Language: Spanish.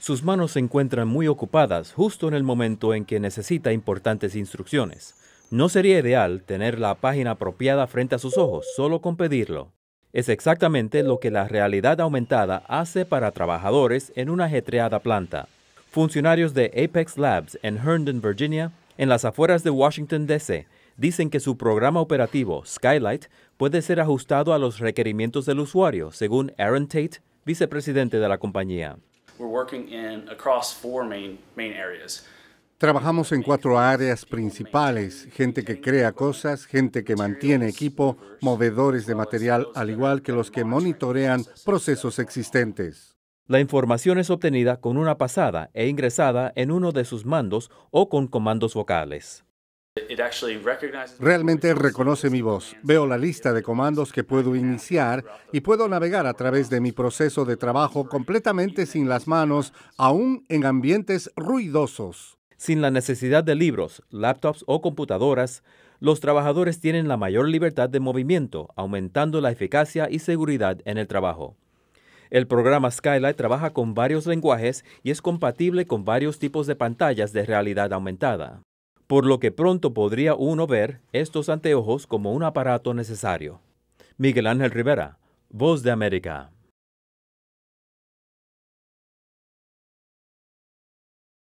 Sus manos se encuentran muy ocupadas justo en el momento en que necesita importantes instrucciones. No sería ideal tener la página apropiada frente a sus ojos solo con pedirlo. Es exactamente lo que la realidad aumentada hace para trabajadores en una ajetreada planta. Funcionarios de Apex Labs en Herndon, Virginia, en las afueras de Washington, D.C., dicen que su programa operativo, Skylight, puede ser ajustado a los requerimientos del usuario, según Aaron Tate, vicepresidente de la compañía. Trabajamos en cuatro áreas principales, gente que crea cosas, gente que mantiene equipo, movedores de material, al igual que los que monitorean procesos existentes. La información es obtenida con una pasada e ingresada en uno de sus mandos o con comandos vocales. Realmente reconoce mi voz. Veo la lista de comandos que puedo iniciar y puedo navegar a través de mi proceso de trabajo completamente sin las manos, aún en ambientes ruidosos. Sin la necesidad de libros, laptops o computadoras, los trabajadores tienen la mayor libertad de movimiento, aumentando la eficacia y seguridad en el trabajo. El programa Skylight trabaja con varios lenguajes y es compatible con varios tipos de pantallas de realidad aumentada por lo que pronto podría uno ver estos anteojos como un aparato necesario. Miguel Ángel Rivera, Voz de América.